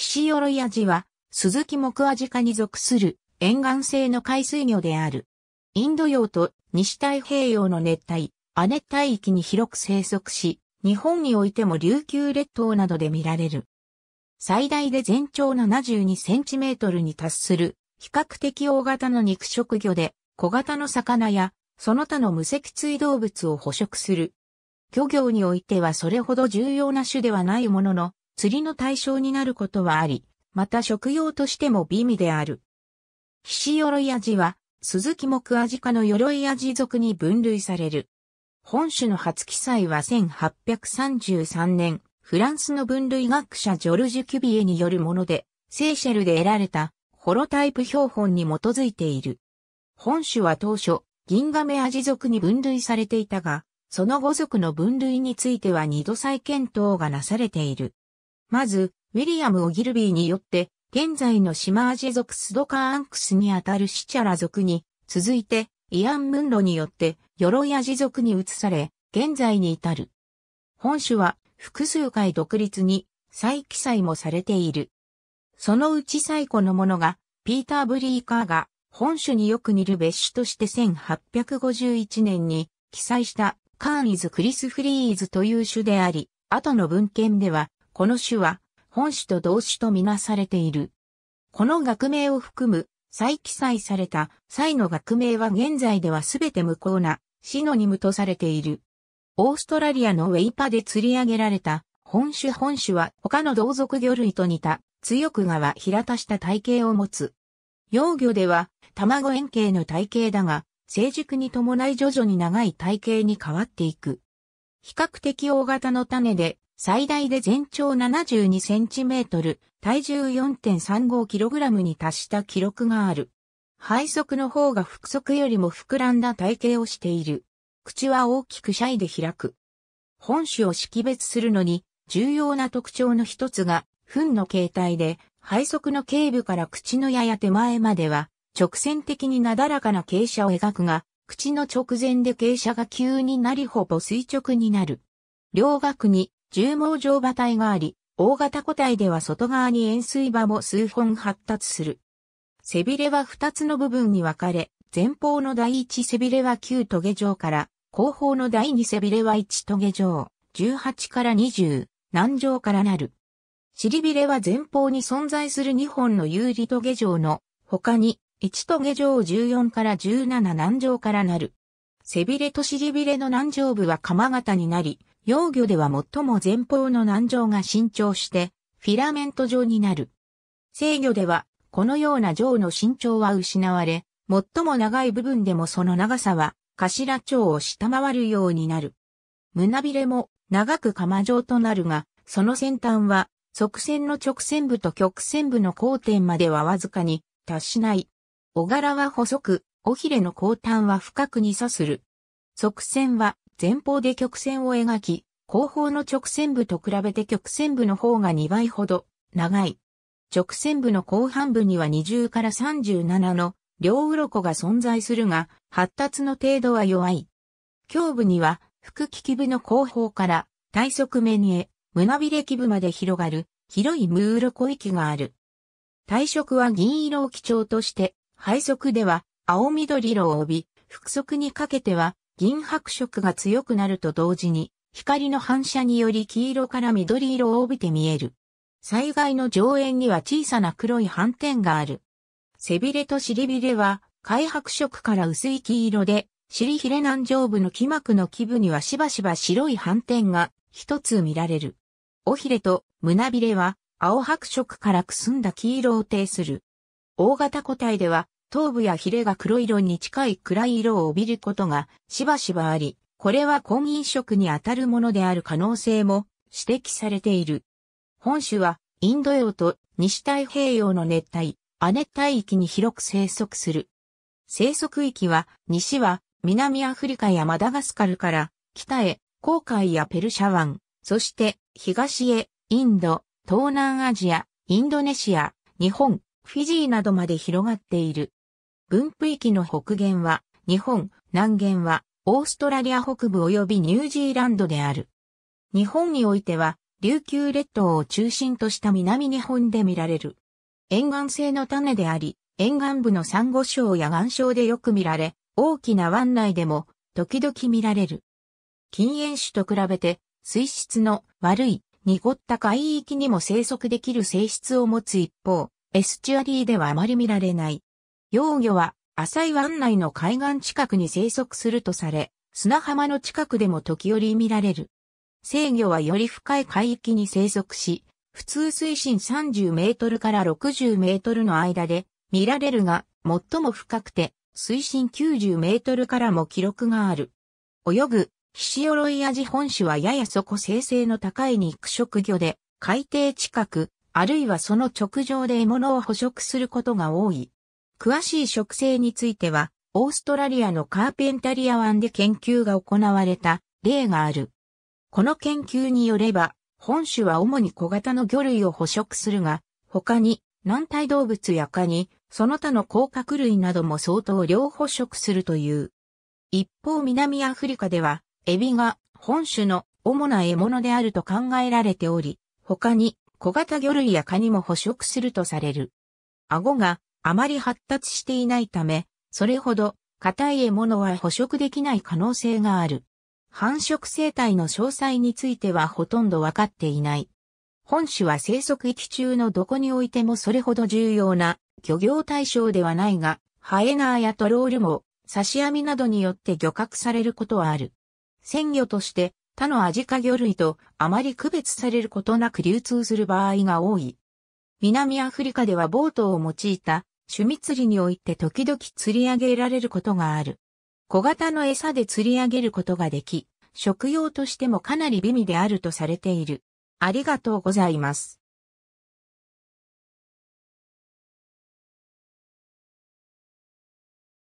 岸鎧アジは、鈴木木アジ科に属する沿岸性の海水魚である。インド洋と西太平洋の熱帯、亜熱帯域に広く生息し、日本においても琉球列島などで見られる。最大で全長72センチメートルに達する、比較的大型の肉食魚で、小型の魚や、その他の無脊椎動物を捕食する。漁業においてはそれほど重要な種ではないものの、釣りの対象になることはあり、また食用としても美味である。岸鎧アジは、鈴木木アジ科の鎧アジ属に分類される。本種の初記載は1833年、フランスの分類学者ジョルジュ・キュビエによるもので、セーシェルで得られたホロタイプ標本に基づいている。本種は当初、銀亀アジ属に分類されていたが、その後族の分類については二度再検討がなされている。まず、ウィリアム・オギルビーによって、現在のシマージェ族スドカーアンクスにあたるシチャラ族に、続いて、イアン・ムンロによって、ヨロヤジ族に移され、現在に至る。本種は、複数回独立に、再記載もされている。そのうち最古のものが、ピーター・ブリーカーが、本種によく似る別種として1851年に記載したカーンイズ・クリス・フリーズという種であり、後の文献ではこの種は、本種と同種とみなされている。この学名を含む、再記載された際の学名は現在ではすべて無効なシノニムとされている。オーストラリアのウェイパで釣り上げられた本種本種は他の同族魚類と似た強く側平たした体型を持つ。幼魚では卵円形の体型だが成熟に伴い徐々に長い体型に変わっていく。比較的大型の種で最大で全長72センチメートル、体重 4.35kg に達した記録がある。背側の方が腹側よりも膨らんだ体型をしている。口は大きくシャイで開く。本種を識別するのに重要な特徴の一つが、糞の形態で、背側の頸部から口のやや手前までは、直線的になだらかな傾斜を描くが、口の直前で傾斜が急になりほぼ垂直になる。両額に重毛状馬体があり、大型個体では外側に円錐馬も数本発達する。背びれは2つの部分に分かれ、前方の第1背びれは9トゲ状から、後方の第2背びれは1トゲ状、18から20、南状からなる。尻びれは前方に存在する2本の有利トゲ状の、他に、1トゲ状14から17南状からなる。背びれと尻びれの南上部は鎌型になり、幼魚では最も前方の軟状が伸長して、フィラメント状になる。生魚では、このような状の伸長は失われ、最も長い部分でもその長さは、頭長を下回るようになる。胸びれも長く釜状となるが、その先端は、側線の直線部と曲線部の交点まではわずかに達しない。小柄は細く、尾ひれの後端は深くに差する。側線は前方で曲線を描き、後方の直線部と比べて曲線部の方が2倍ほど長い。直線部の後半部には20から37の両鱗が存在するが、発達の程度は弱い。胸部には、腹利き部の後方から体側面へ、胸びれ基部まで広がる広いムール鱗域がある。体色は銀色を基調として、背側では青緑色を帯び、腹側にかけては銀白色が強くなると同時に、光の反射により黄色から緑色を帯びて見える。災害の上縁には小さな黒い斑点がある。背びれと尻びれは、灰白色から薄い黄色で、尻ひれ南上部の木膜の基部にはしばしば白い斑点が一つ見られる。尾ひれと胸びれは青白色からくすんだ黄色を呈する。大型個体では頭部やヒレが黒色に近い暗い色を帯びることがしばしばあり、これは婚姻色にあたるものである可能性も指摘されている。本種はインド洋と西太平洋の熱帯、亜熱帯域に広く生息する。生息域は西は南アフリカやマダガスカルから北へ航海やペルシャ湾、そして東へインド、東南アジア、インドネシア、日本、フィジーなどまで広がっている。分布域の北限は、日本、南限は、オーストラリア北部及びニュージーランドである。日本においては、琉球列島を中心とした南日本で見られる。沿岸性の種であり、沿岸部のサンゴ礁や岩礁でよく見られ、大きな湾内でも時々見られる。禁煙種と比べて水質の悪い濁った海域にも生息できる性質を持つ一方、エスチュアリーではあまり見られない幼魚は浅い湾内の海岸近くに生息するとされ、砂浜の近くでも時折見られる。生魚はより深い海域に生息し、普通水深30メートルから60メートルの間で見られるが、最も深くて水深90メートルからも記録がある。泳ぐ、ロイアジ本種はやや底生成の高い肉食魚で、海底近く、あるいはその直上で獲物を捕食することが多い。詳しい植生については、オーストラリアのカーペンタリア湾で研究が行われた例がある。この研究によれば、本種は主に小型の魚類を捕食するが、他に軟体動物やカニ、その他の甲殻類なども相当量捕食するという。一方南アフリカでは、エビが本種の主な獲物であると考えられており、他に小型魚類やカニも捕食するとされる。顎があまり発達していないため、それほど硬い獲物は捕食できない可能性がある。繁殖生態の詳細についてはほとんどわかっていない。本種は生息域中のどこにおいてもそれほど重要な漁業対象ではないが、ハエナーやトロールも刺し網などによって漁獲されることはある。鮮魚として他のアジカ魚類とあまり区別されることなく流通する場合が多い。南アフリカではボートを用いた趣味釣りにおいて時々釣り上げられることがある。小型の餌で釣り上げることができ、食用としてもかなり美味であるとされている。ありがとうございます。